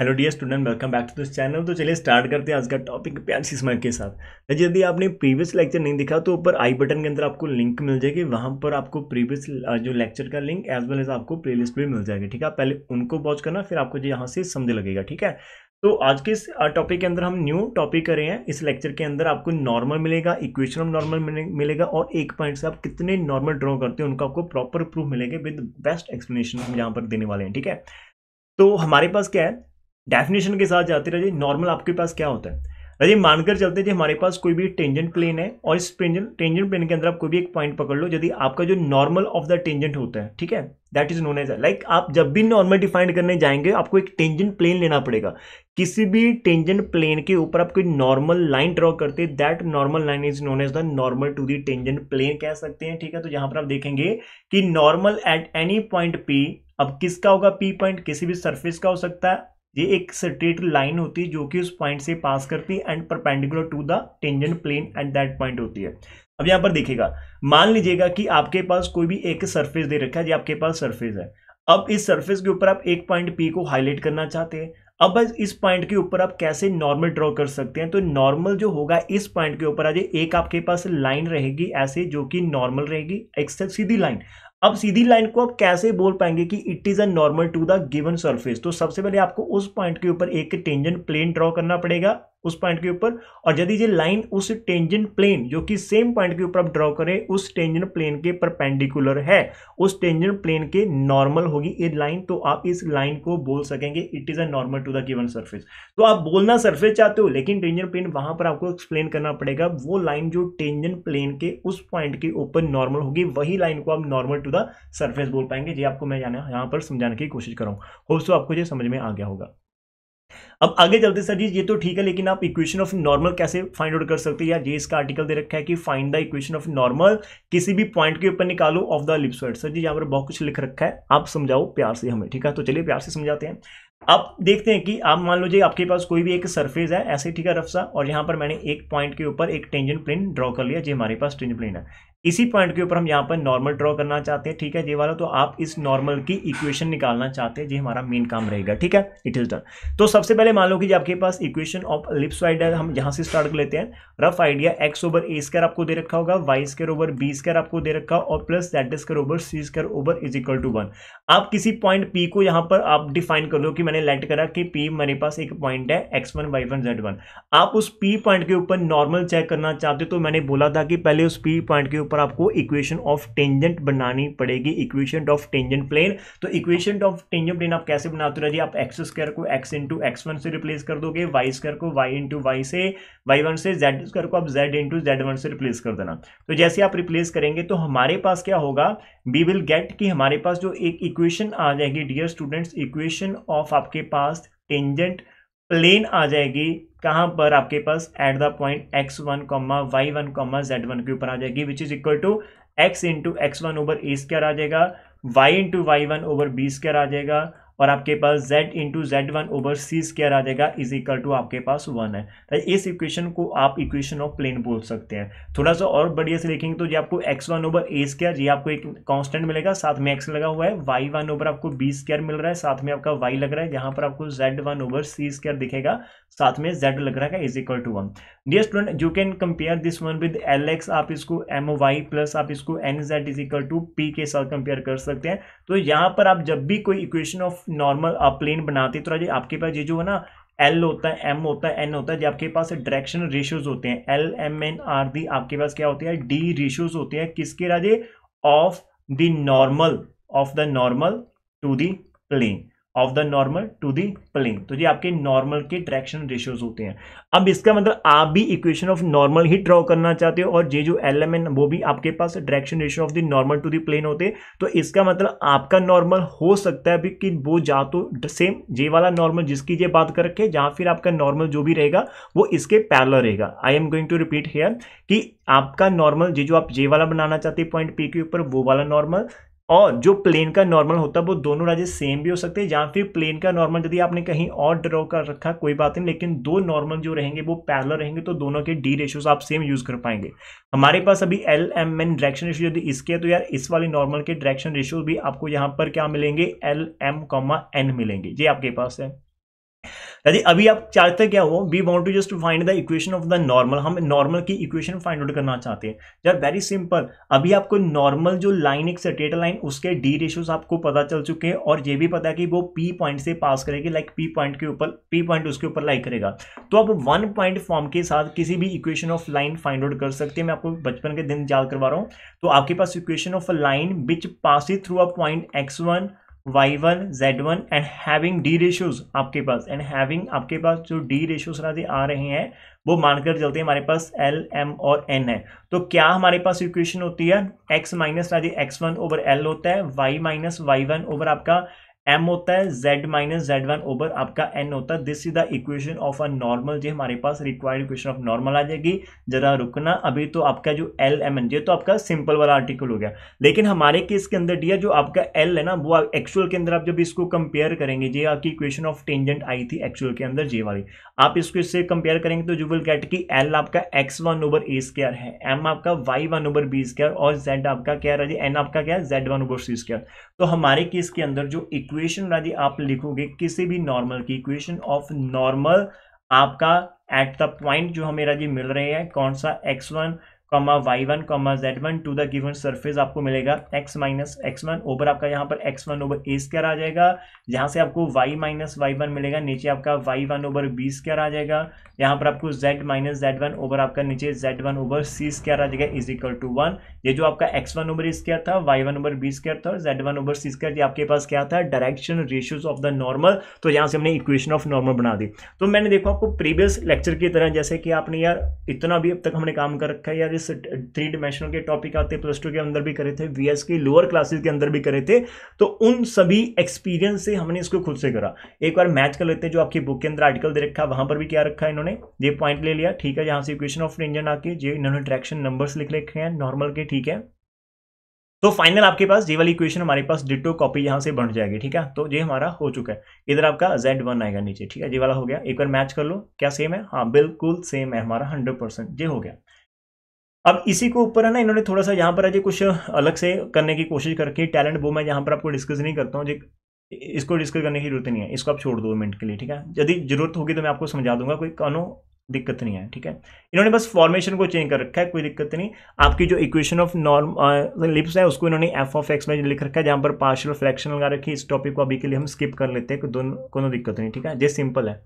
hello dear student welcome back to this channel तो चलिए start करते हैं आज का टॉपिक प्यासीस मार्क के साथ तो यदि आपने प्रीवियस लेक्चर नहीं दिखा तो ऊपर आई बटन के अंदर आपको लिंक मिल जाएगी वहाँ पर आपको प्रीवियस जो लेक्चर का लिंक एज वेल एज आपको प्ले लिस्ट भी मिल जाएगी ठीक है पहले उनको वॉच करना फिर आपको यहाँ से समझ लगेगा ठीक है तो आज के इस टॉपिक के अंदर हम न्यू टॉपिक कर रहे हैं इस लेक्चर के अंदर आपको नॉर्मल मिलेगा इक्वेशन ऑफ नॉर्मल मिलेगा और एक पॉइंट से आप कितने नॉर्मल ड्रॉ करते हैं उनका आपको प्रॉपर प्रूफ मिलेगा विद बेस्ट एक्सप्लेनेशन हम यहाँ पर देने वाले हैं ठीक है तो हमारे पास क्या है डेफिनेशन के साथ जाते रहिए नॉर्मल आपके पास क्या होता है राजे मानकर चलते हैं जी हमारे पास कोई भी टेंजेंट प्लेन है और इस टेंजेंट टेंजेंट प्लेन के अंदर आप कोई भी एक पॉइंट पकड़ लो यदि आपका जो नॉर्मल ऑफ द टेंजेंट होता है ठीक है that is known as like आप जब भी नॉर्मल डिफाइन करने जाएंगे आपको एक टेंजेंट प्लेन लेना पड़ेगा किसी भी टेंजेंट प्लेन के ऊपर आप कोई नॉर्मल लाइन ड्रॉ करते हैं that normal line is known as the normal to the tangent plane कह सकते हैं ठीक है तो यहाँ पर आप देखेंगे कि normal at any point P अब किसका होगा पी पॉइंट किसी भी सर्फेस का हो सकता है ये एक स्ट्रेट लाइन होती है जो कि उस पॉइंट से पास करती है and perpendicular to the tangent plane at that point होती है अब यहां पर देखिएगा मान लीजिएगा कि आपके पास कोई भी एक सरफेस दे रखा है जी आपके पास सरफेस है अब इस सरफेस के ऊपर आप एक पॉइंट पी को हाईलाइट करना चाहते हैं अब बस इस पॉइंट के ऊपर आप कैसे नॉर्मल ड्रॉ कर सकते हैं तो नॉर्मल जो होगा इस पॉइंट के ऊपर आज एक आपके पास लाइन रहेगी ऐसे जो कि नॉर्मल रहेगी एक सीधी लाइन अब सीधी लाइन को आप कैसे बोल पाएंगे कि it is a normal to the given surface तो सबसे पहले आपको उस पॉइंट के ऊपर एक टेंजेंट प्लेन ड्रॉ करना पड़ेगा उस पॉइंट के ऊपर और यदि ये लाइन उस टेंजेंट प्लेन जो कि सेम पॉइंट के ऊपर आप ड्रॉ करें उस टेंजेंट प्लेन के परपेंडिकुलर है उस टेंजेंट प्लेन के नॉर्मल होगी ये लाइन तो आप इस लाइन को बोल सकेंगे it is a normal to the given surface तो आप बोलना सरफेस चाहते हो लेकिन टेंजेंट प्लेन वहां पर आपको एक्सप्लेन करना पड़ेगा वो लाइन जो टेंजेंट प्लेन के उस पॉइंट के ऊपर नॉर्मल होगी वही लाइन को आप नॉर्मल टू द सर्फेस बोल पाएंगे जी आपको मैं यहाँ पर समझाने की कोशिश करूँ होप्स सो आपको ये समझ में आ गया होगा अब आगे चलते सर जी ये तो ठीक है लेकिन आप इक्वेशन ऑफ नॉर्मल कैसे फाइंड आउट कर सकते हैं या जे इसका आर्टिकल दे रखा है कि find the equation of normal किसी भी पॉइंट के ऊपर निकालो of the ellipsoid sir ji यहाँ पर बहुत कुछ लिख रखा है आप समझाओ प्यार से हमें ठीक है तो चलिए प्यार से समझाते हैं आप देखते हैं कि आप मान लो जी आपके पास कोई भी एक सरफेस है ऐसे ठीक है रफ सा और यहाँ पर मैंने एक पॉइंट के ऊपर एक टेंजेंट प्लेन ड्रॉ कर लिया जी हमारे पास टेंजेंट प्लेन है इसी पॉइंट के ऊपर हम यहाँ पर नॉर्मल ड्रॉ करना चाहते हैं ठीक है ये वाला तो आप इस नॉर्मल की इक्वेशन निकालना चाहते हैं जी हमारा मेन काम रहेगा ठीक है इट इज़ डन तो सबसे पहले मान लो कि आपके पास इक्वेशन ऑफ लिप्स वाइड हम यहाँ से स्टार्ट कर लेते हैं rough idea x over a square आपको दे रखा होगा y square over b square आपको दे रखा और plus z square over c square over is equal to one आप किसी पॉइंट पी को यहाँ पर आप डिफाइन कर लो कि मैंने लेट करा कि पी मेरे पास एक पॉइंट है x one y one z one आप उस पी पॉइंट के ऊपर नॉर्मल चेक करना चाहते तो मैंने बोला था कि पहले उस पी पॉइंट के ऊपर ऊपर आपको इक्वेशन ऑफ टेंजेंट बनानी पड़ेगी इक्वेशन ऑफ टेंजेंट प्लेन तो इक्वेशन ऑफ टेंजेंट प्लेन आप कैसे बनाते हो जी आप एक्स स्क्र को एक्स इंटू एक्स वन से रिप्लेस कर दोगे वाई स्क्र को वाई इंटू वाई से वाई वन से जेड स्क्र को आप जेड इंटू जेड वन से रिप्लेस कर देना तो जैसे आप रिप्लेस करेंगे तो हमारे पास क्या होगा वी विल गेट कि हमारे पास जो एक इक्वेशन आ जाएगी डियर स्टूडेंट्स इक्वेशन ऑफ आपके पास टेंजेंट प्लेन आ जाएगी कहाँ पर आपके पास at the point x one comma y one comma z one के ऊपर आ जाएगी which is equal to x into x one over a square आ जाएगा y into y one over b square आ जाएगा और आपके पास z into z one over c square आ जाएगा इज इक्वल टू आपके पास वन है तो इस इक्वेशन को आप इक्वेशन ऑफ प्लेन बोल सकते हैं थोड़ा सा और बढ़िया से देखेंगे तो ये आपको x1 one over a square ये आपको एक कांस्टेंट मिलेगा साथ में x लगा हुआ है y1 वन ओवर आपको बी स्केयर मिल रहा है साथ में आपका y लग रहा है यहाँ पर आपको z one over c square दिखेगा साथ में जेड लग रहा है is equal to one dear student you can compare this one with l x आप इसको एम वाई प्लस आप इसको n z is equal to p के साथ कंपेयर कर सकते हैं तो यहाँ पर आप जब भी कोई इक्वेशन ऑफ नॉर्मल आप प्लेन बनाते तो राजे आपके पास ये जो है ना एल होता है एम होता है एन होता है जो आपके पास डायरेक्शन रेशियोज होते हैं l m n are the आपके पास क्या होते है डी रेशियोज होते हैं किसके राजे of the normal of the normal to the plane of the normal to the plane तो ये आपके नॉर्मल के ट्रैक्शन रेशियोज होते हैं अब इसका मतलब आप भी इक्वेशन ऑफ नॉर्मल ही ड्रॉ करना चाहते हो और ये जो एलिमेंट वो भी आपके पास direction ratio of the normal to the plane होते हैं तो इसका मतलब आपका नॉर्मल हो सकता है भी कि वो जा तो सेम जे वाला नॉर्मल जिसकी ये बात कर रखे जहां फिर आपका नॉर्मल जो भी रहेगा वो इसके पैरल रहेगा I am going to repeat here कि आपका नॉर्मल ये जो आप जे वाला बनाना चाहते हैं पॉइंट पी के ऊपर वो वाला नॉर्मल और जो प्लेन का नॉर्मल होता है वो दोनों राज्य सेम भी हो सकते हैं या फिर प्लेन का नॉर्मल यदि आपने कहीं और ड्रॉ कर रखा कोई बात नहीं लेकिन दो नॉर्मल जो रहेंगे वो पैरल रहेंगे तो दोनों के डी रेशियोज आप सेम यूज कर पाएंगे हमारे पास अभी l m n direction ratio यदि इसके है तो यार इस वाले नॉर्मल के डायरेक्शन रेशियो भी आपको यहाँ पर क्या मिलेंगे एल एम कॉमा एन मिलेंगे ये आपके पास है यदि अभी आप चाहते क्या हो we want to just find the equation of the normal हम नॉर्मल की इक्वेशन फाइंड आउट करना चाहते हैं यार वेरी सिंपल अभी आपको नॉर्मल जो लाइन एक स्टेट लाइन उसके डी रेशोज आपको पता चल चुके हैं और ये भी पता है कि वो पी पॉइंट से पास करेगी लाइक पी पॉइंट के ऊपर पी पॉइंट उसके ऊपर लाइक करेगा तो आप वन पॉइंट फॉर्म के साथ किसी भी equation of line find out कर सकते हैं मैं आपको बचपन के दिन याद करवा रहा हूँ तो आपके पास equation of line which pass through a point x one y one z one and having d ratios आपके पास एंड हैविंग आपके पास जो डी रेशियोज राजे आ रहे हैं वो मानकर चलते हैं हमारे पास एल एम और एन है तो क्या हमारे पास इक्वेशन होती है एक्स माइनस राजे एक्स वन ओवर एल होता है y minus y one over आपका एम होता है z minus z one over आपका एन होता है this is the equation of a normal जो हमारे पास रिक्वायर्ड इक्वेशन ऑफ नॉर्मल आ जाएगी जरा रुकना अभी तो आपका जो एल एम एन ये तो आपका सिंपल वाला आर्टिकल हो गया लेकिन हमारे केस के अंदर डी जो आपका एल है ना वो एक्चुअल के अंदर आप जब इसको कंपेयर करेंगे जी आपकी इक्वेशन ऑफ टेंजेंट आई थी एक्चुअल के अंदर जे वाली आप इसको इससे कंपेयर करेंगे तो यू विल गेट की एल आपका x one over a square है एम आपका y one over b square और जेड आपका क्या रहा एन आपका क्या है z one over c square तो हमारे केस के अंदर जो इक्वेशन यदि आप लिखोगे किसी भी नॉर्मल की इक्वेशन ऑफ नॉर्मल आपका एट द पॉइंट जो हमें राजी मिल रहे हैं कौन सा x one comma y one comma z one to the given surface आपको मिलेगा x minus x one over आपका यहाँ पर x one over a square आ जाएगा यहाँ से आपको वाई माइनस वाई वन मिलेगा नीचे आपका y one over b square आ जाएगा यहाँ पर आपको z minus z one over आपका नीचे z one over c square आ जाएगा इज इक्वल टू वन ये जो आपका एक्स वन ओवर स्क्र था y one over b square था z one over c square आपके पास क्या था direction ratios of the normal तो यहाँ से हमने इक्वेशन ऑफ नॉर्मल बना दी तो मैंने देखो आपको प्रीवियस लेक्चर की तरह जैसे कि आपने यार इतना भी अब तक हमने काम कर रखा है यार टॉपिक्स थ्री डिमेंशनल के टॉपिक आते प्लस टू के अंदर भी करे थे वी के लोअर क्लासेस के अंदर भी करे थे तो उन सभी एक्सपीरियंस से हमने इसको खुद से करा एक बार मैच कर लेते हैं जो आपकी बुक के अंदर आर्टिकल दे रखा है वहाँ पर भी क्या रखा है इन्होंने ये पॉइंट ले लिया ठीक है यहाँ से इक्वेशन ऑफ इंजन आके जो इन्होंने ट्रैक्शन नंबर्स लिख रखे हैं नॉर्मल के ठीक है तो फाइनल आपके पास ये वाली इक्वेशन हमारे पास डिटो कॉपी यहां से बन जाएगी ठीक है तो ये हमारा हो चुका है इधर आपका Z1 आएगा नीचे ठीक है ये वाला हो गया एक बार मैच कर लो क्या सेम है हाँ बिल्कुल सेम है हमारा 100% परसेंट ये हो गया अब इसी को ऊपर है ना इन्होंने थोड़ा सा यहाँ पर आज कुछ अलग से करने की कोशिश करके टैलेंट वो मैं यहाँ पर आपको डिस्कस नहीं करता हूँ इसको डिस्कस करने की जरूरत नहीं है इसको आप छोड़ दो मिनट के लिए ठीक है यदि जरूरत होगी तो मैं आपको समझा दूंगा कोई कानो दिक्कत नहीं है ठीक है इन्होंने बस फॉर्मेशन को चेंज कर रखा है कोई दिक्कत नहीं आपकी जो इक्वेशन ऑफ नॉर्म लिप्स है उसको इन्होंने एफ ऑफ एक्स में लिख रखा है जहाँ पर पार्शियल फ्लैक्शन लगा रखी है इस टॉपिक को अभी के लिए हम स्किप कर लेते हैं दोनों को दिक्कत नहीं ठीक है जे सिंपल है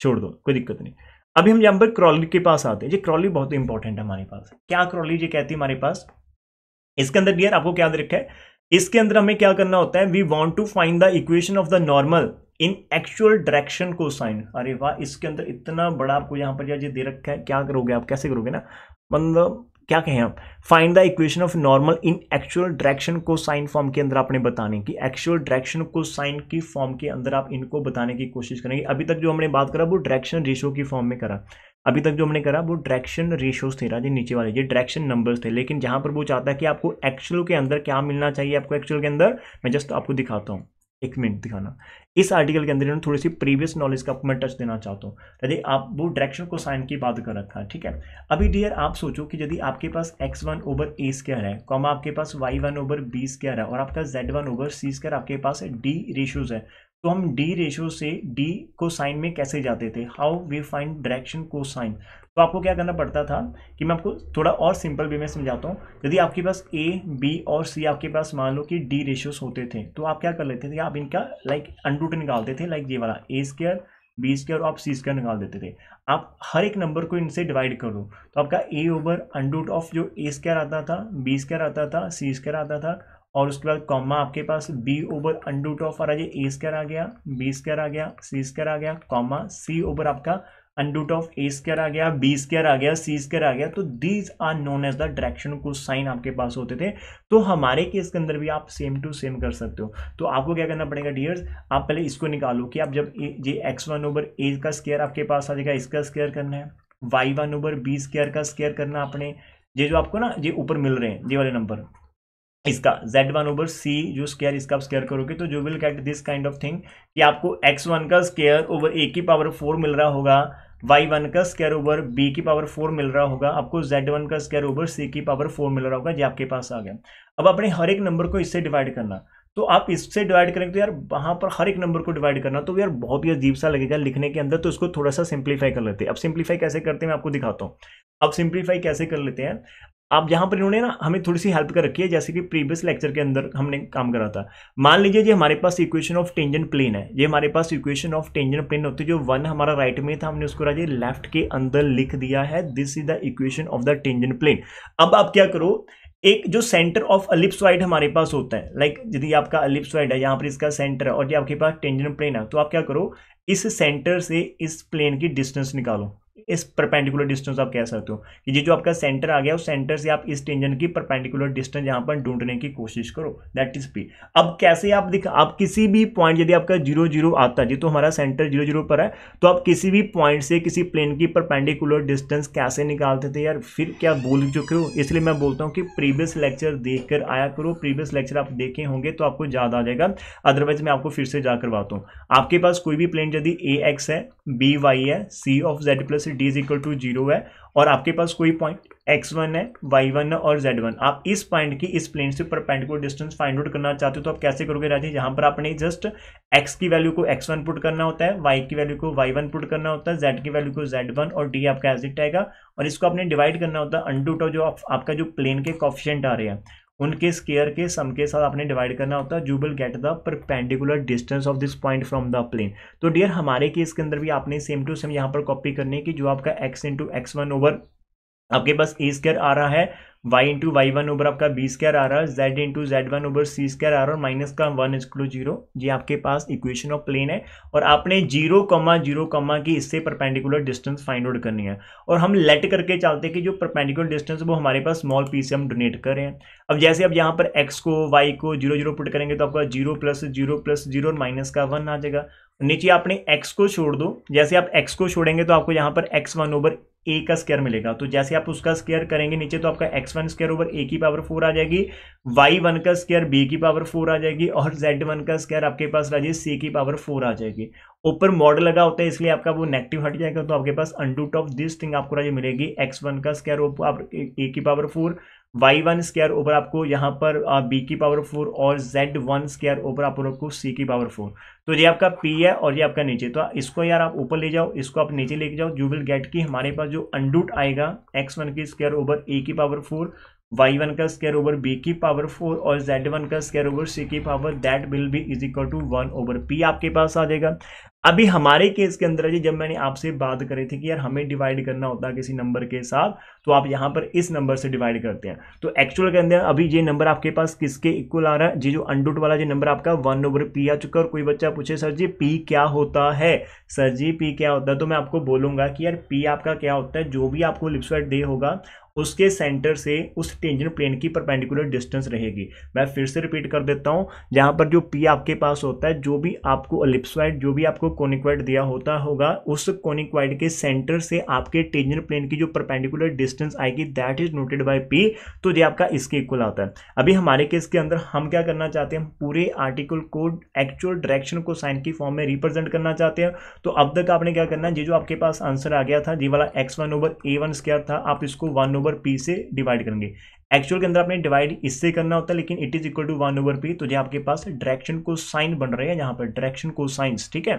छोड़ दो कोई दिक्कत नहीं अभी हम यहां पर क्रॉली के पास आते हैं जी क्रॉली बहुत इंपॉर्टेंट है हमारे पास क्या क्रॉली जी कहती है हमारे पास इसके अंदर डियर आपको क्या रखा है इसके अंदर हमें क्या करना होता है we want to find the equation of the normal in actual direction cosine अरे वाह इसके अंदर इतना बड़ा आपको यहाँ पर दे रखा है क्या करोगे आप कैसे करोगे ना मतलब क्या कहें हम find the equation of normal in actual direction cosine form के अंदर आपने बताने की एक्चुअल डायरेक्शन को साइन की फॉर्म के अंदर आप इनको बताने की कोशिश करेंगे अभी तक जो हमने बात करा वो डायरेक्शन रेशो की फॉर्म में करा अभी तक जो हमने करा वो डायरेक्शन रेशोज थे राजे नीचे वाले ये डायरेक्शन नंबर्स थे लेकिन जहां पर वो चाहता है कि आपको एक्चुअल के अंदर क्या मिलना चाहिए आपको एक्चुअल के अंदर मैं जस्ट आपको दिखाता हूँ एक मिनट दिखाना इस आर्टिकल के अंदर इन्होंने थोड़ी सी प्रीवियस नॉलेज का मैं टच देना चाहता हूँ यदि आप वो डायरेक्शन को साइन की बात कर रखा है ठीक है अभी डियर आप सोचो कि यदि आपके पास x one over a square है कॉमा आपके पास y one over b square है और आपका z one over c square आपके पास डी रेशियोज है तो हम डी रेशियो से डी को साइन में कैसे जाते थे how we find direction cosine तो आपको क्या करना पड़ता था कि मैं आपको थोड़ा और सिंपल वे में समझाता हूँ यदि आपके पास ए बी और सी आपके पास मान लो कि डी रेशियोस होते थे तो आप क्या कर लेते थे आप इनका लाइक अंडूट निकालते थे लाइक ये वाला ए स्केयर बी स्केयर और आप सी स्केयर निकाल देते थे आप हर एक नंबर को इनसे डिवाइड कर दो तो आपका ए ओवर अंडूट ऑफ जो ए स्केयर आता था बी स्केयर आता था सी स्केयर आता था और उसके बाद कॉमा आपके पास बी ओवर अंडूट ऑफ आ रहा है ए स्केयर आ गया बी स्केयर आ गया सी स्केयर आ गया कॉमा सी ओवर आपका अनडूट ऑफ ए स्क्र आ गया बी स्क्र आ गया सी स्क्र आ गया तो these are known as the direction cosine आपके पास होते थे तो हमारे केस के अंदर भी आप सेम टू सेम कर सकते हो तो आपको क्या करना पड़ेगा डियर्स आप पहले इसको निकालो कि आप जब ये एक्स वन ओवर ए का स्केयर आपके पास आ जाएगा इसका स्केयर करना है y one over b square का स्केयर करना आपने ये जो आपको ना ये ऊपर मिल रहे हैं ये वाले नंबर इसका z1 वन ओवर सी जो स्केयर इसका आप स्केयर करोगे तो you will get this kind of thing कि आपको x1 का स्केयर ओवर a की पावर फोर मिल रहा होगा y1 का स्केयर ओवर b की पावर फोर मिल रहा होगा आपको z1 का स्केयर ओवर c की पावर फोर मिल रहा होगा जो आपके पास आ गया अब अपने हर एक नंबर को इससे डिवाइड करना तो आप इससे डिवाइड करेंगे तो यार वहाँ पर हर एक नंबर को डिवाइड करना तो यार बहुत ही अजीब सा लगेगा लिखने के अंदर तो इसको थोड़ा सा सिंप्लीफाई कर लेते हैं अब सिंप्लीफाई कैसे करते हैं मैं आपको दिखाता हूँ अब सिंप्लीफाई कैसे कर लेते हैं आप जहाँ पर इन्होंने ना हमें थोड़ी सी हेल्प कर रखी है जैसे कि प्रीवियस लेक्चर के अंदर हमने काम करा था मान लीजिए जी हमारे पास इक्वेशन ऑफ टेंजन प्लेन है ये हमारे पास इक्वेशन ऑफ टेंजन प्लेन होती है जो वन हमारा राइट में था हमने उसको राजे लेफ्ट के अंदर लिख दिया है this is the equation of the tangent plane अब आप क्या करो एक जो सेंटर ऑफ अलिप्स वाइड हमारे पास होता है लाइक यदि आपका अलिप्स वाइड है यहाँ पर इसका सेंटर है और ये आपके पास टेंजन प्लेन है तो आप क्या करो इस सेंटर से इस प्लेन की डिस्टेंस निकालो इस परपेंडिकुलर डिस्टेंस आप कह सकते हो कि ये जो आपका सेंटर आ गया उस सेंटर से आप इस टेंजन की परपेंडिकुलर डिस्टेंस यहाँ पर ढूंढने की कोशिश करो दैट इज पी अब कैसे आप दिख आप किसी भी पॉइंट यदि आपका जीरो जीरो आता जी तो हमारा सेंटर जीरो जीरो पर है तो आप किसी भी पॉइंट से किसी प्लेन की परपेंडिकुलर डिस्टेंस कैसे निकालते थे यार फिर क्या भूल चुके हो इसलिए मैं बोलता हूँ कि प्रीवियस लेक्चर देख कर आया करो प्रीवियस लेक्चर आप देखे होंगे तो आपको याद आ जाएगा अदरवाइज मैं आपको फिर से जा करवाता हूँ आपके पास कोई भी प्लेन यदि ए एक्स है बी वाई है c of z plus d is equal to zero है और आपके पास कोई पॉइंट एक्स वन है वाई वन है और जेड वन आप इस पॉइंट की इस प्लेन से परपेंडिकुलर डिस्टेंस फाइंड आउट करना चाहते हो तो आप कैसे करोगे राजी यहाँ पर आपने जस्ट एक्स की वैल्यू को एक्स वन पुट करना होता है वाई की वैल्यू को वाई वन पुट करना होता है जेड की वैल्यू को जेड वन और डी आपका एजिट आएगा और इसको आपने डिवाइड करना होता है अंडू टू जो आप, आपका जो प्लेन के कॉफिशेंट आ रहे हैं उनके स्केयर के सम के साथ आपने डिवाइड करना होता है you will get the perpendicular distance of this point from the plane तो डियर हमारे केस के अंदर भी आपने सेम टू सेम यहाँ पर कॉपी करने की जो आपका x into x one over आपके पास ए स्क्र आ रहा है y into y one over आपका बी स्क्र आ रहा है z into z one over c square आ रहा है और माइनस का वन इज क्लू जीरो जी आपके पास इक्वेशन ऑफ प्लेन है और आपने जीरो कमा जीरो कमा की इससे परपेंडिकुलर डिस्टेंस फाइंड आउट करनी है और हम लेट करके चलते हैं कि जो परपेंडिकुलर डिस्टेंस वो हमारे पास स्मॉल पी से हम डोनेट कर रहे हैं अब जैसे अब यहाँ पर एक्स को वाई को जीरो जीरो पुट करेंगे तो आपका zero plus zero plus zero और माइनस का वन आ जाएगा नीचे आपने एक्स को छोड़ दो जैसे आप एक्स को छोड़ेंगे तो आपको यहाँ पर एक्स वन ओवर ए का स्केयर मिलेगा तो जैसे आप उसका स्केयर करेंगे नीचे तो आपका x one square over a की पावर फोर आ जाएगी वाई वन का स्केयर बी की पावर फोर आ जाएगी और जेड वन का स्केयर आपके पास राजे सी की पावर फोर आ जाएगी ऊपर मॉड लगा होता है इसलिए आपका वो नेगेटिव हट जाएगा तो आपके पास अंडूट ऑफ दिस थिंग आपको राजे मिलेगी एक्स वन का स्केयर ए की power four y one square over आपको यहाँ पर बी की पावर फोर और जेड वन स्केयर ओवर आप लोग को सी की पावर फोर तो ये आपका पी है और ये आपका नीचे तो इसको यार आप ऊपर ले जाओ इसको आप नीचे लेके जाओ यू विल गेट की हमारे पास जो अंडूट आएगा एक्स वन की स्केयर ओवर ए की पावर फोर वाई वन का स्केयर ओवर बी की पावर फोर और जेड वन का स्केयर ओवर सी की power that will be is equal to one over p आपके पास आ जाएगा अभी हमारे केस के अंदर जी जब मैंने आपसे बात करी थी कि यार हमें डिवाइड करना होता है किसी नंबर के साथ तो आप यहाँ पर इस नंबर से डिवाइड करते हैं तो एक्चुअल के अंदर अभी ये नंबर आपके पास किसके इक्वल आ रहा है जी जो अंडूट वाला जो नंबर आपका वन ओवर पी आ चुका है और कोई बच्चा पूछे सर जी पी क्या होता है सर जी पी क्या होता है तो मैं आपको बोलूंगा कि यार पी आपका क्या होता है जो भी आपको लिप्सवाइट डे होगा उसके सेंटर से उस टेंजन प्लेन की परपेंडिकुलर डिस्टेंस रहेगी मैं फिर से रिपीट कर देता हूँ जहां पर जो पी आपके पास होता है जो भी आपको लिप्सवाइड जो भी आपको कोनिक्वाइड दिया होता होगा उस कोनिक्वाइड के सेंटर से आपके टेंजर प्लेन की जो परपेंडिकुलर डिस्टेंस आएगी that is noted by p तो ये आपका इसके इक्वल आता है अभी हमारे केस के अंदर हम क्या करना चाहते हैं पूरे आर्टिकल को एक्चुअल डायरेक्शन को साइन की फॉर्म में रिप्रेजेंट करना चाहते हैं तो अब तक आपने क्या करना है ये जो आपके पास आंसर आ गया था जी वाला एक्स वन ओवर ए वन स्क्वायर था आप इसको वन ओवर पी से डिवाइड करेंगे एक्चुअल के अंदर आपने डिवाइड इससे करना होता है लेकिन it is equal to one over p तो ये आपके पास डायरेक्शन को साइन बन रहे हैं यहाँ पर डायरेक्शन को साइंस ठीक है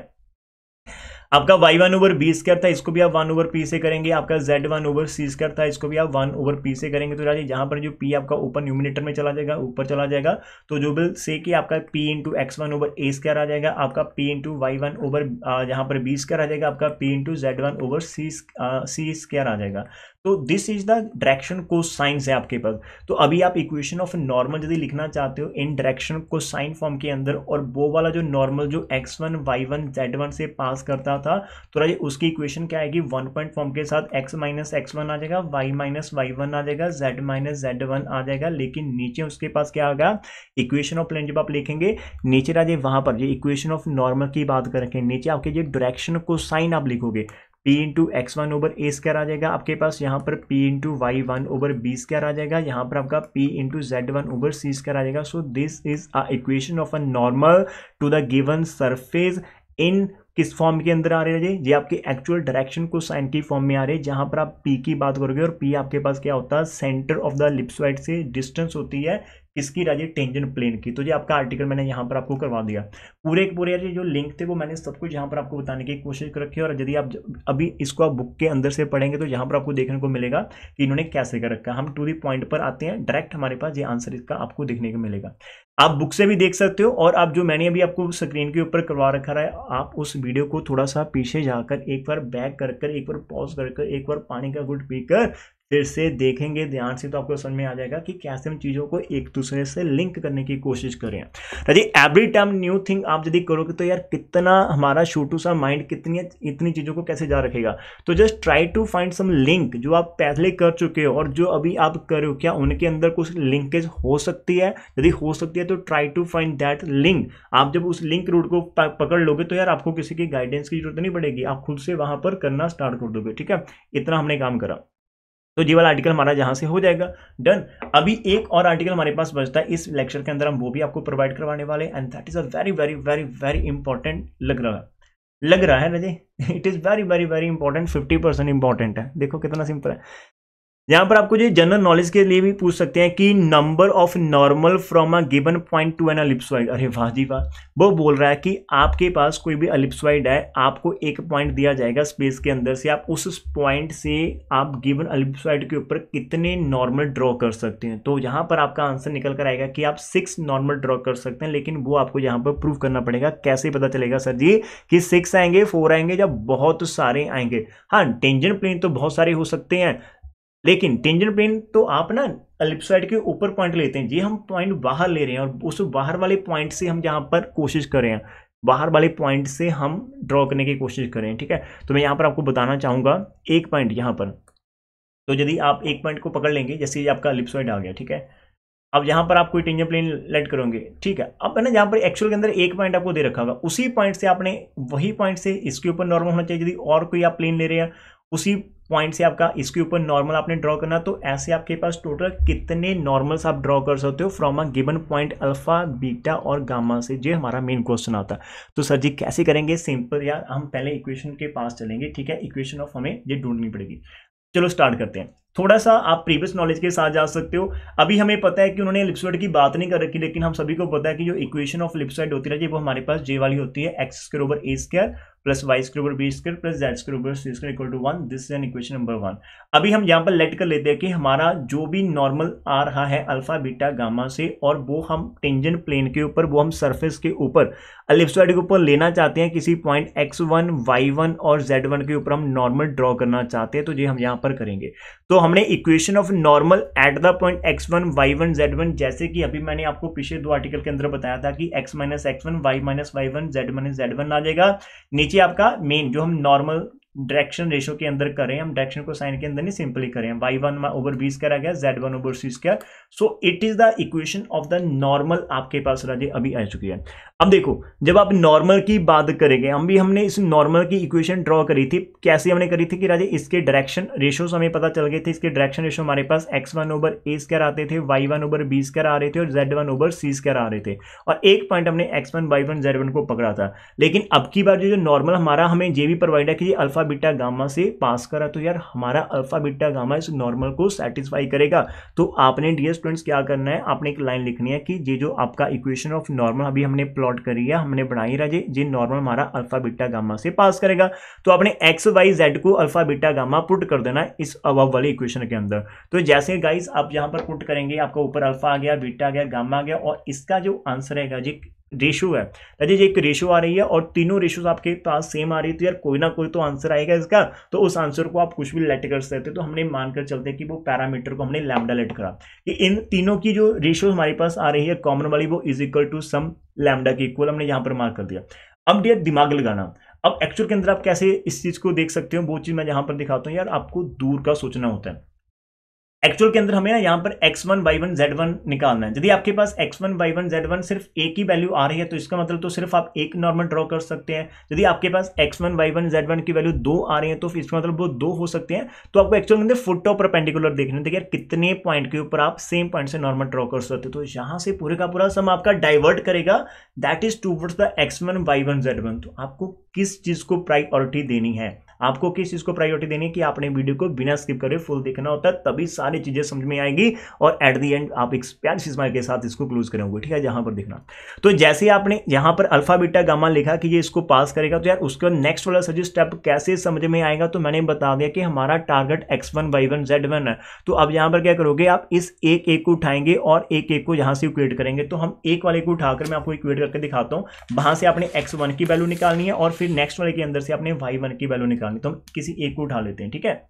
आपका y one over b square था इसको भी आप वन ओवर पी से करेंगे आपका z one over c square था इसको भी आप वन ओवर पी से करेंगे तो राजी यहाँ पर जो पी आपका ओपन यूमिनेटर में चला जाएगा ऊपर चला जाएगा तो जो बिल से कि आपका p into x one over a square आ जाएगा आपका p into y one over यहाँ पर बी स्क्र आ जाएगा आपका p into z one over c c square आ जाएगा तो this is the direction cosines है आपके पास तो अभी आप इक्वेशन ऑफ नॉर्मल यदि लिखना चाहते हो इन डायरेक्शन को साइन फॉर्म के अंदर और वो वाला जो नॉर्मल जो x one y one z one से पास करता था तो राजे उसकी इक्वेशन क्या आएगी वन पॉइंट फॉर्म के साथ एक्स माइनस एक्स वन आ जाएगा वाई माइनस वाई वन आ जाएगा जेड माइनस जेड वन आ जाएगा लेकिन नीचे उसके पास क्या गया इक्वेशन ऑफ प्लेन जब आप लिखेंगे नीचे राजे वहां पर इक्वेशन ऑफ नॉर्मल की बात करके नीचे आपके जो डायरेक्शन को साइन आप लिखोगे p into x one over a square आ जाएगा आपके पास यहाँ पर p into y one over b square आ जाएगा यहाँ पर आपका p into z one over c square आ जाएगा so this is a equation of a normal to the given surface in किस फॉर्म के अंदर आ रहे हैं ये आपके एक्चुअल डायरेक्शन को साइन की फॉर्म में आ रहे हैं जहाँ पर आप पी की बात करोगे और पी आपके पास क्या होता है सेंटर ऑफ द लिप्सवाइड से डिस्टेंस होती है किसकी राजी टेंजेंट प्लेन की तो ये आपका आर्टिकल मैंने यहाँ पर आपको करवा दिया पूरे के पूरे जो लिंक थे वो मैंने सब कुछ यहाँ पर आपको बताने की कोशिश कर रखी है और यदि आप अभी इसको आप बुक के अंदर से पढ़ेंगे तो यहाँ पर आपको देखने को मिलेगा कि इन्होंने कैसे कर रखा हम टू दी पॉइंट पर आते हैं डायरेक्ट हमारे पास ये आंसर इसका आपको देखने को मिलेगा आप बुक से भी देख सकते हो और आप जो मैंने अभी आपको स्क्रीन के ऊपर करवा रखा है आप उस वीडियो को थोड़ा सा पीछे जाकर एक बार बैक कर एक बार पॉज कर एक बार पानी का गुट पीकर फिर से देखेंगे ध्यान से तो आपको समझ में आ जाएगा कि कैसे हम चीज़ों को एक दूसरे से लिंक करने की कोशिश करें राजी एवरी टाइम न्यू थिंग आप यदि करोगे तो यार कितना हमारा छोटू सा माइंड कितनी इतनी चीज़ों को कैसे जा रखेगा तो just try to find some link जो आप पहले कर चुके हो और जो अभी आप कर हो क्या उनके अंदर कुछ लिंकेज हो सकती है यदि हो सकती है तो try to find that link आप जब उस लिंक रूट को पकड़ लोगे तो यार आपको किसी की गाइडेंस की जरूरत नहीं पड़ेगी आप खुद से वहां पर करना स्टार्ट कर दोगे ठीक है इतना हमने काम करा तो ये वाला आर्टिकल हमारा यहाँ से हो जाएगा डन अभी एक और आर्टिकल हमारे पास बचता है इस लेक्चर के अंदर हम वो भी आपको प्रोवाइड करवाने वाले and that is a very very very very important लग रहा है लग रहा है जी it is very very very important fifty percent important है देखो कितना सिंपल है यहाँ पर आपको जो जनरल नॉलेज के लिए भी पूछ सकते हैं कि number of normal from a given point to an ellipsoid अरे वाह जी वाह वो बोल रहा है कि आपके पास कोई भी अलिप्सवाइड है आपको एक पॉइंट दिया जाएगा स्पेस के अंदर से आप उस पॉइंट से आप गिवन अलिप्सवाइड के ऊपर कितने नॉर्मल ड्रॉ कर सकते हैं तो यहाँ पर आपका आंसर निकल कर आएगा कि आप सिक्स नॉर्मल ड्रॉ कर सकते हैं लेकिन वो आपको यहाँ पर प्रूव करना पड़ेगा कैसे पता चलेगा सर जी कि सिक्स आएंगे फोर आएंगे या बहुत सारे आएंगे हाँ टेंजन प्लेन तो बहुत सारे हो सकते हैं लेकिन टेंजेंट प्लेन तो आप ना अलिप्साइड के ऊपर पॉइंट लेते हैं जी हम पॉइंट बाहर ले रहे हैं और उस बाहर वाले पॉइंट से हम जहाँ पर कोशिश कर रहे हैं बाहर वाले पॉइंट से हम ड्रॉ करने की कोशिश कर रहे हैं ठीक है तो मैं यहाँ पर आपको बताना चाहूँगा एक पॉइंट यहाँ पर तो यदि आप एक पॉइंट को पकड़ लेंगे जैसे ये आपका लिप्सॉइड आ गया ठीक है अब यहाँ पर आप कोई टेंजन प्लेन लेट करोगे ठीक है अब है ना यहाँ पर एक्चुअल के अंदर एक पॉइंट आपको दे रखा होगा उसी पॉइंट से आपने वही पॉइंट से इसके ऊपर नॉर्मल होना चाहिए यदि और कोई आप प्लेन ले रहे हैं उसी पॉइंट से आपका इसके ऊपर नॉर्मल आपने ड्रॉ करना तो ऐसे आपके पास टोटल कितने नॉर्मल्स आप ड्रॉ कर सकते हो from a given point alpha beta और गामा से ये हमारा मेन क्वेश्चन आता तो सर जी कैसे करेंगे सिंपल यार हम पहले इक्वेशन के पास चलेंगे ठीक है इक्वेशन ऑफ हमें ये ढूंढनी पड़ेगी चलो स्टार्ट करते हैं थोड़ा सा आप प्रीवियस नॉलेज के साथ जा सकते हो अभी हमें पता है कि उन्होंने लिप्सोइड की बात नहीं कर रखी लेकिन हम सभी को पता है कि जो इक्वेशन ऑफ लिप्सोइड होती है वो हमारे पास जे वाली होती है x square over a square plus y square over b square plus z square over c square equal to one this an equation number one अभी हम यहाँ पर लेट कर लेते हैं कि हमारा जो भी नॉर्मल आ रहा है अल्फा बीटा गामा से और वो हम टेंजन प्लेन के ऊपर वो हम सर्फेस के ऊपर लिप्सोइड के ऊपर लेना चाहते हैं किसी point x one y one और जेड वन के ऊपर हम नॉर्मल ड्रॉ करना चाहते हैं तो ये हम यहाँ पर करेंगे तो हमने equation of normal at the point x one y one z one जैसे कि अभी मैंने आपको पिछले दो आर्टिकल के अंदर बताया था कि x minus x one y minus y one z minus z one आ जाएगा नीचे आपका मेन जो हम नॉर्मल डायरेक्शन रेशो के अंदर करें हम डायरेक्शन को साइन के अंदर नहीं सिंपली करें y one over b square आ गया z one over c square so it is the equation of the normal आपके पास राजे अभी आ चुकी है अब देखो जब आप नॉर्मल की बात करेंगे हम भी हमने इस नॉर्मल की इक्वेशन ड्रॉ करी थी कैसे हमने करी थी कि राजे इसके डायरेक्शन रेशोज हमें पता चल गए थे इसके डायरेक्शन रेशो हमारे पास x one over a square आते थे y one over b square आ रहे थे और z one over c square आ रहे थे और एक पॉइंट हमने x one y one z one को पकड़ा था लेकिन अब की बार जो नॉर्मल हमारा हमें ये भी प्रोवाइड है कि अल्फा अल्फा बीटा गामा से पास करा तो यार हमारा अल्फा बीटा गामा इस नॉर्मल को सेटिस्फाई करेगा तो आपने डियर स्टूडेंट्स क्या करना है आपने एक लाइन लिखनी है कि ये जो आपका इक्वेशन ऑफ नॉर्मल अभी हमने प्लॉट करी है हमने बनाई राजे ये नॉर्मल हमारा अल्फा बीटा गामा से पास करेगा तो आपने एक्स वाई जेड को अल्फा बीटा गामा पुट कर देना इस अब वाले इक्वेशन के अंदर तो जैसे गाइज आप यहाँ पर पुट करेंगे आपका ऊपर अल्फा आ गया बीटा आ गया गामा आ गया और इसका जो आंसर रहेगा जी रेशो है राजेश एक रेशो आ रही है और तीनों रेशोज आपके पास सेम आ रही है तो यार कोई ना कोई तो आंसर आएगा इसका तो उस आंसर को आप कुछ भी लेट कर सकते तो हमने मानकर चलते हैं कि वो पैरामीटर को हमने लैमडा लेट करा कि इन तीनों की जो रेशो हमारे पास आ रही है कॉमन वाली वो is equal to some lambda की इक्वल हमने यहाँ पर मार्क कर दिया अब डेयर दिमाग लगाना अब एक्चुअल के अंदर आप कैसे इस चीज़ को देख सकते हो वो चीज़ मैं यहाँ पर दिखाता हूँ यार आपको दूर का सोचना होता है एक्चुअल के अंदर हमें ना यहाँ पर x one y one z one निकालना है यदि आपके पास x one y one z one सिर्फ एक ही वैल्यू आ रही है तो इसका मतलब तो सिर्फ आप एक नॉर्मल ड्रॉ कर सकते हैं यदि आपके पास x one y one z one की वैल्यू दो आ रही है तो इसका मतलब वो दो हो सकते हैं तो आपको एक्चुअल के अंदर फुट ऑफ परपेंडिकुलर देखने देखिए यार कितने पॉइंट के ऊपर आप सेम पॉइंट से नॉर्मल ड्रॉ कर सकते हो तो यहाँ से पूरे का पूरा सम आपका डाइवर्ट करेगा that is to the x one y one z one तो आपको किस चीज़ को प्रायोरिटी देनी है आपको किस चीज़ को प्रायोरिटी देनी है कि आपने वीडियो को बिना स्किप करे फुल देखना होता है तभी सारी चीज़ें समझ में आएगी और एट दी एंड आप एक स्पैनिश के साथ इसको क्लोज करेंगे ठीक है जहां पर देखना तो जैसे आपने यहां पर अल्फाबीटा गामा लिखा कि ये इसको पास करेगा तो यार उसका नेक्स्ट वाला सजेस्ट स्टेप कैसे समझ में आएगा तो मैंने बता दिया कि हमारा target x one y one z one है तो अब यहां पर क्या करोगे आप इस एक एक को उठाएंगे और एक एक को यहां से इक्वेट करेंगे तो हम एक वाले को उठाकर मैं आपको इक्वेट करके दिखाता हूं वहां से आपने एक्स वन की वैल्यू निकालनी है और फिर नेक्स्ट वाले के अंदर से आपने वाई वन की वैल्यू निकालनी में तो हम किसी एक को उठा लेते हैं ठीक है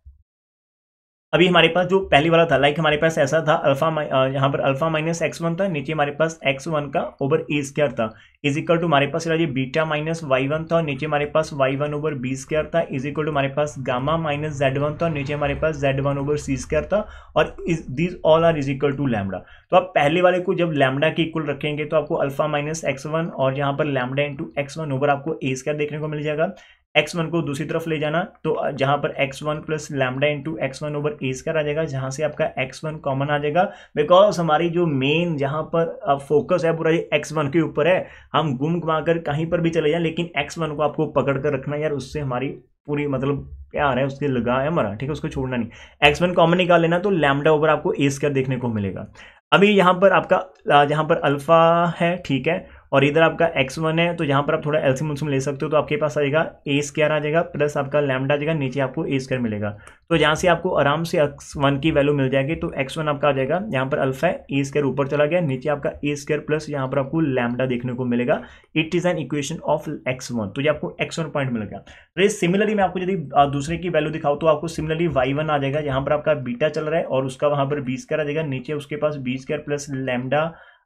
अभी हमारे पास जो पहले वाला था लाइक हमारे पास ऐसा था अल्फा यहाँ पर अल्फा माइनस एक्स वन था नीचे हमारे पास एक्स वन का ओवर ए स्क्र था इज इक्वल टू हमारे पास राजे बीटा माइनस वाई वन था नीचे हमारे पास y one over b square था इज इक्वल टू हमारे पास गामा माइनस जेड वन था नीचे हमारे पास z one over c square था और these all are is equal to lambda तो आप पहले वाले को जब लैमडा के इक्वल रखेंगे तो आपको अल्फा माइनस एक्स वन और यहाँ पर lambda into x one over आपको ए स्क्र देखने को मिल जाएगा एक्स वन को दूसरी तरफ ले जाना तो जहां पर x one plus lambda into x one over a square आ जाएगा जहां से आपका एक्स वन कॉमन आ जाएगा बिकॉज हमारी जो मेन जहां पर अब फोकस है पूरा ये एक्स वन के ऊपर है हम गुम घुमा कर कहीं पर भी चले जाएं लेकिन एक्स वन को आपको पकड़ कर रखना यार उससे हमारी पूरी मतलब प्यार है उसके लगा है हमारा ठीक है उसको छोड़ना नहीं एक्स वन कॉमन निकाल लेना तो लैमडा ओवर आपको ए स्क्वायर देखने को मिलेगा अभी यहाँ पर आपका जहाँ पर अल्फा है ठीक है और इधर आपका एक्स वन है तो यहाँ पर आप थोड़ा एल्सियम उल्सियम ले सकते हो तो आपके पास आएगा ए स्क्र आ जाएगा प्लस आपका लैमडा आ जाएगा नीचे आपको ए स्क्र मिलेगा तो यहाँ से आपको आराम से एक्स वन की वैल्यू मिल जाएगी तो एक्स वन आपका आ जाएगा यहाँ पर अल्फा है ए स्क्र ऊपर चला गया नीचे आपका ए स्क्र प्लस यहाँ पर आपको लैमडा देखने को मिलेगा it is an equation of x one तो ये आपको एक्स वन पॉइंट मिलेगा तो सिमिलरली मैं आपको यदि दूसरे की वैल्यू दिखाऊँ तो आपको सिमिलरली वाई वन आ जाएगा यहाँ पर आपका बीटा चल रहा है और उसका वहाँ पर बी कर आ जाएगा नीचे उसके पास बी स्क्र प्लस लैमडा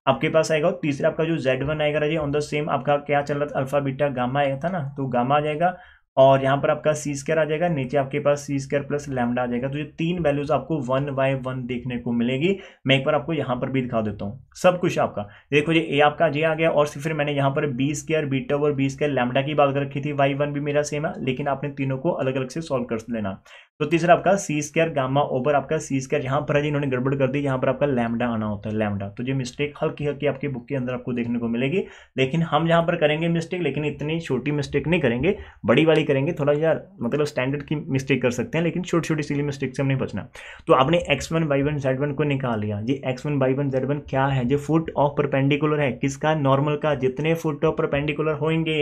आपके पास आएगा और तीसरा आपका जो जेड वन आएगा राजी ऑन द सेम आपका क्या चल रहा था अल्फा बीटा गामा आया था ना तो गामा आ जाएगा और यहाँ पर आपका सी स्केयर आ जाएगा नीचे आपके पास सी स्केयर प्लस लैमडा आ जाएगा तो ये तीन वैल्यूज आपको वन बाय वन देखने को मिलेगी मैं एक बार आपको यहाँ पर भी दिखा देता हूँ सब कुछ आपका देखो ये ए आपका जे आ गया और फिर मैंने यहाँ पर बी स्केयर बीटा और बी स्केयर लैमडा की बात कर रखी थी वाई वन भी मेरा सेम है लेकिन आपने तीनों को अलग अलग से सॉल्व कर लेना तो तीसरा आपका सी स्केयर गामा ओवर आपका सी स्केयर यहाँ पर है इन्होंने गड़बड़ कर दी यहाँ पर आपका लैमडा आना होता है लैमडा तो ये मिस्टेक हल्की हल्की आपकी बुक के अंदर आपको देखने को मिलेगी लेकिन हम यहाँ पर करेंगे मिस्टेक लेकिन इतनी छोटी मिस्टेक नहीं करेंगे बड़ी वाली नहीं करेंगे थोड़ा यार मतलब स्टैंडर्ड की मिस्टेक कर सकते हैं लेकिन छोटी छोटी सिली मिस्टेक से हम नहीं बचना तो आपने x one y one z one को निकाल लिया ये x one y one z one क्या है जो फुट ऑफ परपेंडिकुलर है किसका नॉर्मल का जितने फुट ऑफ परपेंडिकुलर होंगे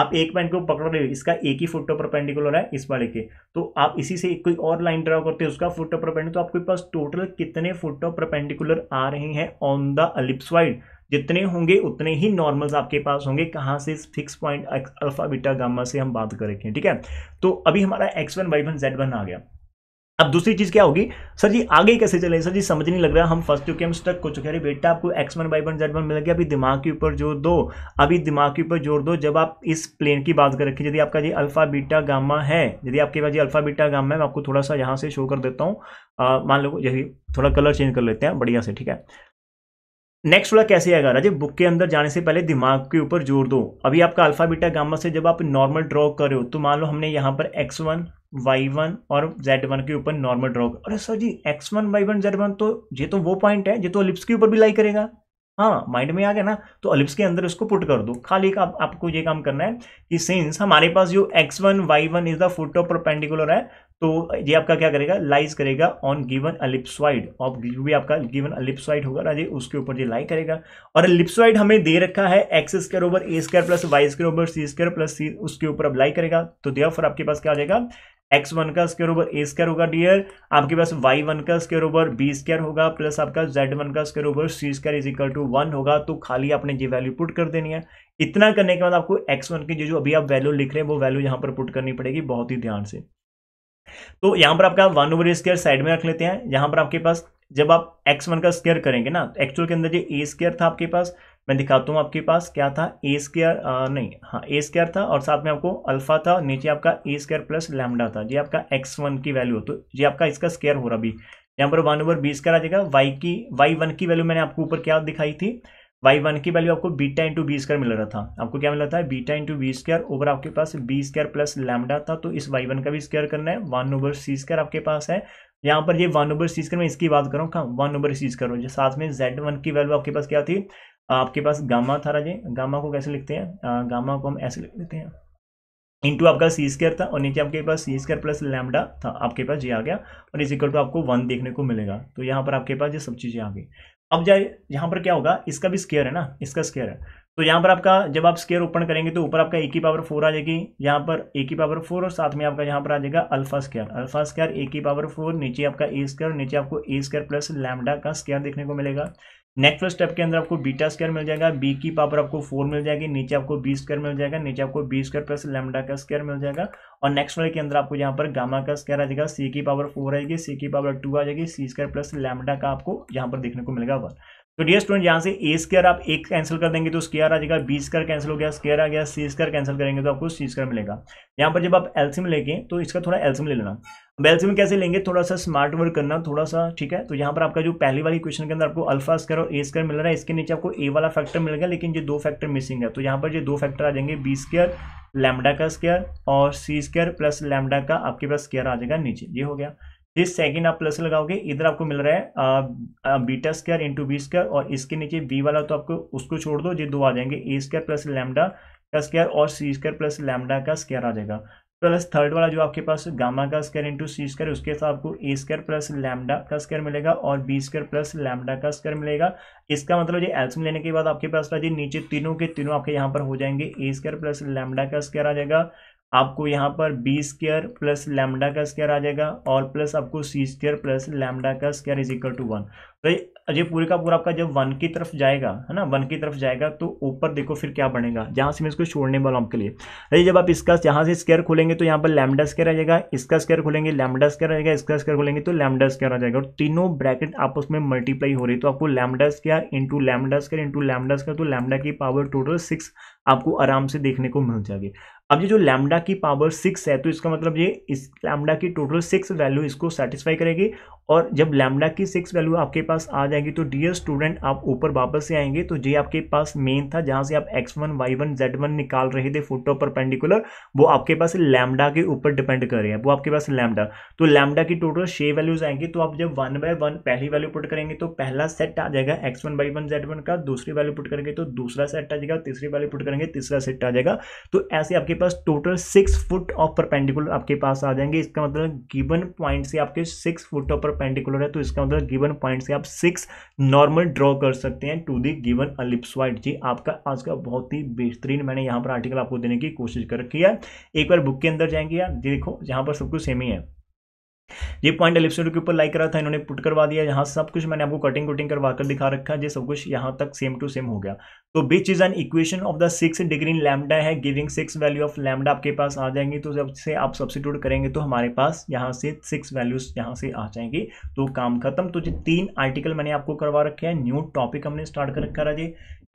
आप एक पॉइंट को पकड़ रहे हो इसका एक ही फुट ऑफ परपेंडिकुलर है इस वाले के तो आप इसी से कोई और लाइन ड्रा करते हो उसका फुट ऑफ परपेंडिकुलर तो आपके पास टोटल कितने फुट ऑफ परपेंडिकुलर आ रहे हैं ऑन द अलिप्स वाइड जितने होंगे उतने ही नॉर्मल्स आपके पास होंगे कहाँ से fix point alpha beta gamma से हम बात कर रखें ठीक है तो अभी हमारा x one y one z one आ गया अब दूसरी चीज़ क्या होगी सर जी आगे कैसे चले सर जी समझ नहीं लग रहा हम फर्स्ट के हम स्टक हो चुके अरे बेटा आपको x one y one z one मिल गया अभी दिमाग के ऊपर जोर दो अभी दिमाग के ऊपर जोर दो जब आप इस प्लेन की बात कर रखें यदि आपका जी अल्फा बीटा गामा है यदि आपके पास जी अल्फा बीटा गामा है मैं आपको थोड़ा सा यहाँ से शो कर देता हूँ मान लो यही थोड़ा कलर चेंज कर लेते हैं बढ़िया से ठीक है नेक्स्ट वाला कैसे आएगा राजे बुक के अंदर जाने से पहले दिमाग के ऊपर जोर दो अभी आपका अल्फा बीटा गामा से जब आप नॉर्मल ड्रॉ कर रहे हो तो मान लो हमने यहाँ पर एक्स वन वाई वन और जेड वन के ऊपर नॉर्मल ड्रॉ अरे सर जी x one y one z one तो ये तो वो पॉइंट है ये तो लिप्स के ऊपर भी लाई करेगा हाँ माइंड में आ गया ना तो अलिप्स के अंदर उसको पुट कर दो खाली का आप, आपको ये काम करना है कि सिंस हमारे पास जो x one y one is the foot of perpendicular है तो ये आपका क्या करेगा लाइज करेगा ऑन गिवन अलिप्सवाइड और जो भी आपका गिवन अलिप्सवाइड होगा ना जी उसके ऊपर ये लाई करेगा और अलिप्सवाइड हमें दे रखा है x square over a square plus y square over c square plus c उसके ऊपर अब लाई करेगा तो फिर आपके पास क्या आ जाएगा एक्स वन का स्क्वायर ओवर ए स्क्वायर होगा डियर आपके पास वाई वन का स्क्वायर ओवर बी स्क्वायर होगा प्लस आपका जेड वन का square over c square is equal to one होगा तो खाली आपने ये वैल्यू पुट कर देनी है इतना करने के बाद आपको एक्स वन की जो जो अभी आप वैल्यू लिख रहे हैं वो वैल्यू यहां पर पुट करनी पड़ेगी बहुत ही ध्यान से तो यहां पर आपका वन ओवर स्क्वायर साइड में रख लेते हैं यहां पर आपके पास जब आप एक्स वन का स्क्यर करेंगे ना एक्चुअल तो के अंदर जो ए स्क्वायर था आपके पास मैं दिखाता हूँ आपके पास क्या था ए स्केयर नहीं हाँ ए स्केयर था और साथ में आपको अल्फा था नीचे आपका ए स्केयर प्लस लैमडा था ये आपका एक्स वन की वैल्यू हो तो ये आपका इसका स्केयर हो रहा अभी यहाँ पर वन ओवर बी स्केयर आ जाएगा वाई की वाई वन की वैल्यू मैंने आपको ऊपर क्या दिखाई थी वाई वन की वैल्यू आपको बीटा इंटू बी स्क्र मिल रहा था आपको क्या मिल रहा था beta into b square over आपके पास बी स्क्र प्लस लैमडा था तो इस वाई वन का भी स्केयर करना है वन ओवर सी स्क्र आपके पास है यहाँ पर ये वन ओवर सी स्क्र मैं इसकी बात करूँ कहाँ वन ओवर सी स्क्र हो साथ में जेड वन की वैल्यू आपके पास क्या थी आपके पास गामा था राजे गामा को कैसे लिखते हैं गामा को हम ऐसे लिख लेते हैं इंटू आपका सी स्केयर था और नीचे आपके पास सी स्केयर प्लस लैमडा था आपके पास ये आ गया और इज इक्वल टू आपको वन देखने को मिलेगा तो यहाँ पर आपके पास ये सब चीज़ें आ गई अब जाए यहाँ पर क्या होगा इसका भी स्केयर है ना इसका स्केयर है तो यहाँ पर आपका जब आप स्केयर ओपन करेंगे तो ऊपर आपका ए की पावर फोर आ जाएगी यहाँ पर ए की पावर फोर और साथ में आपका यहाँ पर आ जाएगा alpha square alpha square a की पावर फोर नीचे आपका ए स्केयर नीचे आपको ए स्केयर प्लस लैमडा का स्केयर देखने को मिलेगा नेक्स्ट स्टेप के अंदर आपको बीटा स्क्वायर मिल जाएगा बी की पावर आपको फोर मिल जाएगी नीचे आपको बी स्क्वायर मिल जाएगा नीचे आपको बी स्क्वायर प्लस लेमडा का स्क्वायर मिल जाएगा और नेक्स्ट वाले के अंदर आपको यहाँ पर गामा का स्क्वायर आ जाएगा सी की पावर फोर आएगी सी की पावर टू आ जाएगी सी स्क्वायर प्लस लेमडा का आपको यहाँ पर देखने को मिलेगा वन तो डियर स्टूडेंट यहाँ से ए स्क्र आप एक कैंसिल कर देंगे तो स्केयर आ जाएगा बी स्क्र कैंसिल हो गया स्केयर आ गया सी स्क्र कैंसिल करेंगे तो आपको सी स्क्र मिलेगा यहाँ पर जब आप एल्सियम लेंगे तो इसका थोड़ा एल्सियम ले लेना बेल्स में कैसे लेंगे थोड़ा सा स्मार्ट वर्क करना थोड़ा सा ठीक है तो यहाँ पर आपका जो पहली वाली क्वेश्चन के अंदर आपको अल्फा स्क्र और ए स्क्र मिल रहा है इसके नीचे आपको ए वाला फैक्टर मिलेगा लेकिन ये दो फैक्टर मिसिंग है तो यहाँ पर ये दो फैक्टर आ जाएंगे बी स्केयर लैमडा का स्केयर और सी स्क्र प्लस लैमडा का आपके पास स्केयर आ जाएगा नीचे ये हो गया जिस सेकेंड आप प्लस लगाओगे इधर आपको मिल रहा है beta square into b square और इसके नीचे बी वाला तो आपको उसको छोड़ दो ये दो आ जाएंगे ए स्केयर प्लस लैमडा का स्केयर और सी स्केयर प्लस लैमडा का स्केयर आ जाएगा प्लस थर्ड वाला जो आपके पास गामा का स्क्वायर इंटू सी स्क्वायर उसके साथ आपको ए स्क्वायर प्लस लैमडा का स्क्वायर मिलेगा और बी स्क्वायर प्लस लैमडा का स्क्वायर मिलेगा इसका मतलब ये एल्सम लेने के बाद आपके पास नीचे तीनों के तीनों आपके यहाँ पर हो जाएंगे ए स्क्वायर प्लस लैमडा का स्क्वायर आ जाएगा आपको यहाँ पर बी स्केयर प्लस लैमडा का स्क्यर आ जाएगा और प्लस आपको सी स्क्र प्लस लैमडा का square is equal to one तो ये पूरे का पूरा आपका जब वन की तरफ जाएगा है ना वन की तरफ जाएगा तो ऊपर देखो फिर क्या बनेगा जहाँ से मैं इसको छोड़ने वाला हूँ आपके लिए अरे जब आप इसका यहाँ से स्केयर खोलेंगे तो यहाँ पर लैमडा स्केयर आ जाएगा इसका स्केयर खोलेंगे लैमडा स्क्यर आ जाएगा इसका स्क्यर खोलेंगे तो लैमडा स्क्यर आ जाएगा और तीनों ब्रैकेट आपस में मल्टीप्लाई हो रही तो आपको lambda square into lambda square into lambda square तो लैमडा की पावर टोटल सिक्स आपको आराम से देखने को मिल जाएगी अब ये जो लैमडा की पावर सिक्स है तो इसका मतलब ये इस लैमडा की टोटल सिक्स वैल्यू इसको सेटिस्फाई करेगी और जब लैमडा की सिक्स वैल्यू आपके पास आ जाएगी तो डियर स्टूडेंट आप ऊपर वापस से आएंगे तो ये आपके पास मेन था जहाँ से आप x one y one z one निकाल रहे थे फोटो पर पेंडिकुलर वो आपके पास लैमडा के ऊपर डिपेंड कर रहे हैं वो आपके पास लैमडा तो लैमडा की टोटल छः वैल्यूज आएंगी तो आप जब वन बाय वन पहली वैल्यू पुट करेंगे तो पहला सेट आ जाएगा x one y one z one का दूसरी वैल्यू पुट करेंगे तो दूसरा सेट आ जाएगा तीसरी वैल्यू पुट करेंगे तीसरा सेट आ जाएगा तो ऐसे आपके पास total six foot of perpendicular आपके पास आ जाएंगे इसका मतलब गिवन पॉइंट से आपके सिक्स फुट ऑफ परपेंडिकुलर है तो इसका मतलब गिवन पॉइंट से आप सिक्स नॉर्मल ड्रॉ कर सकते हैं टू दी गिवन अलिप्सवाइड जी आपका आज का बहुत ही बेहतरीन मैंने यहाँ पर आर्टिकल आपको देने की कोशिश कर रखी है एक बार बुक के अंदर जाएंगे आप देखो यहाँ पर सब कुछ सेम ही है ये पॉइंट एलिप्सोइड के ऊपर लाइक करा था इन्होंने पुट करवा दिया यहाँ सब कुछ मैंने आपको कटिंग कुटिंग करवा कर दिखा रखा है ये सब कुछ यहाँ तक सेम टू सेम हो गया तो which is an equation of the six degree lambda है giving six value of lambda आपके पास आ जाएंगी तो जब से आप सब्सिट्यूट करेंगे तो हमारे पास यहाँ से सिक्स वैल्यूज यहाँ से आ जाएंगी तो काम खत्म तो ये तीन आर्टिकल मैंने आपको करवा रखे हैं न्यू टॉपिक हमने स्टार्ट कर रखा राजे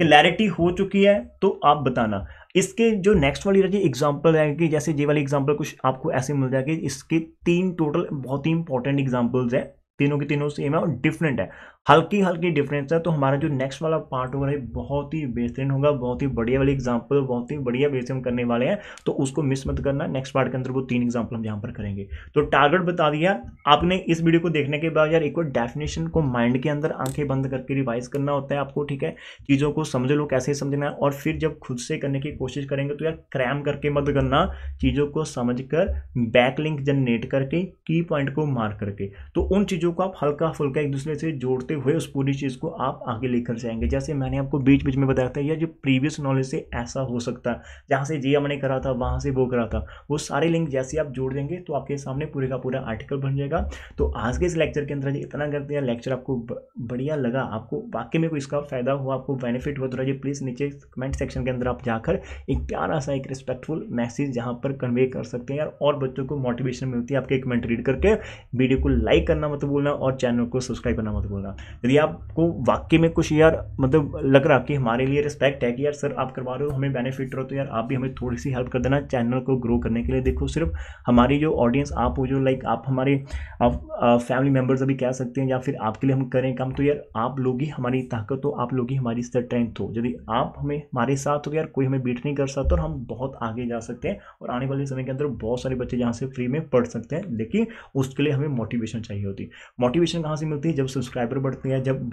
क्लैरिटी हो चुकी है तो आप बताना इसके जो नेक्स्ट वाली रखी एग्जाम्पल है जैसे ये वाली एग्जाम्पल कुछ आपको ऐसे मिल जाएगी इसके तीन टोटल बहुत ही इंपॉर्टेंट एग्जाम्पल्स हैं तीनों के तीनों सेम है और डिफरेंट है हल्की हल्की डिफरेंस है तो हमारा जो नेक्स्ट वाला पार्ट होगा बहुत ही बेहतरीन होगा बहुत ही बढ़िया वाली एग्जाम्पल बहुत ही बढ़िया बेस हम करने वाले हैं तो उसको मिस मत करना नेक्स्ट पार्ट के अंदर वो तीन एग्जाम्पल हम यहाँ पर करेंगे तो टारगेट बता दिया आपने इस वीडियो को देखने के बाद यार एक बार डेफिनेशन को माइंड के अंदर आंखें बंद करके रिवाइज करना होता है आपको ठीक है चीज़ों को समझ लो कैसे समझना है और फिर जब खुद से करने की कोशिश करेंगे तो यार क्रैम करके मत करना चीज़ों को समझ कर बैकलिंक जनरेट करके की पॉइंट को मार करके तो उन चीज़ों को आप हल्का फुल्का एक दूसरे से जोड़ते पॉजिटिव हुए उस पूरी चीज़ को आप आगे लेकर जाएंगे जैसे मैंने आपको बीच बीच में बताया था या जो प्रीवियस नॉलेज से ऐसा हो सकता है जहाँ से जी हमने करा था वहाँ से वो करा था वो सारे लिंक जैसे आप जोड़ देंगे तो आपके सामने पूरे का पूरा आर्टिकल बन जाएगा तो आज के इस लेक्चर के अंदर इतना करते हैं लेक्चर आपको बढ़िया लगा आपको वाकई में कोई इसका फ़ायदा हुआ आपको बेनिफिट हुआ तो प्लीज़ नीचे कमेंट सेक्शन के अंदर आप जाकर एक प्यारा सा एक रिस्पेक्टफुल मैसेज जहाँ पर कन्वे कर सकते हैं यार और बच्चों को मोटिवेशन मिलती है आपके कमेंट रीड करके वीडियो को लाइक करना मत भूलना और चैनल को सब्सक्राइब करना मत भूलना यदि आपको वाक्य में कुछ यार मतलब लग रहा कि हमारे लिए रिस्पेक्ट है कि यार सर आप करवा रहे हो हमें बेनिफिट रहो तो यार आप भी हमें थोड़ी सी हेल्प कर देना चैनल को ग्रो करने के लिए देखो सिर्फ हमारी जो ऑडियंस आप हो जो लाइक आप हमारे आप फैमिली मेम्बर्स अभी कह सकते हैं या फिर आपके लिए हम करें काम तो यार आप लोग ही हमारी ताकत हो आप लोग ही हमारी स्ट्रेंथ हो यदि आप हमें हमारे साथ हो यार कोई हमें बीट नहीं कर सकता और हम बहुत आगे जा सकते हैं और आने वाले समय के अंदर बहुत सारे बच्चे यहाँ से फ्री में पढ़ सकते हैं लेकिन उसके लिए हमें मोटिवेशन चाहिए होती मोटिवेशन कहाँ से मिलती है जब सब्सक्राइबर बढ़ बढ़ते हैं जब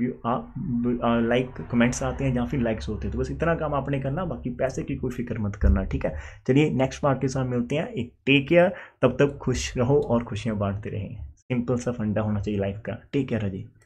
लाइक कमेंट्स आते हैं या फिर लाइक्स होते हैं तो बस इतना काम आपने करना बाकी पैसे की कोई फिक्र मत करना ठीक है चलिए नेक्स्ट पार्ट के साथ मिलते हैं एक टेक केयर तब तक खुश रहो और खुशियाँ बांटते रहें सिंपल सा फंडा होना चाहिए लाइफ का टेक केयर अजय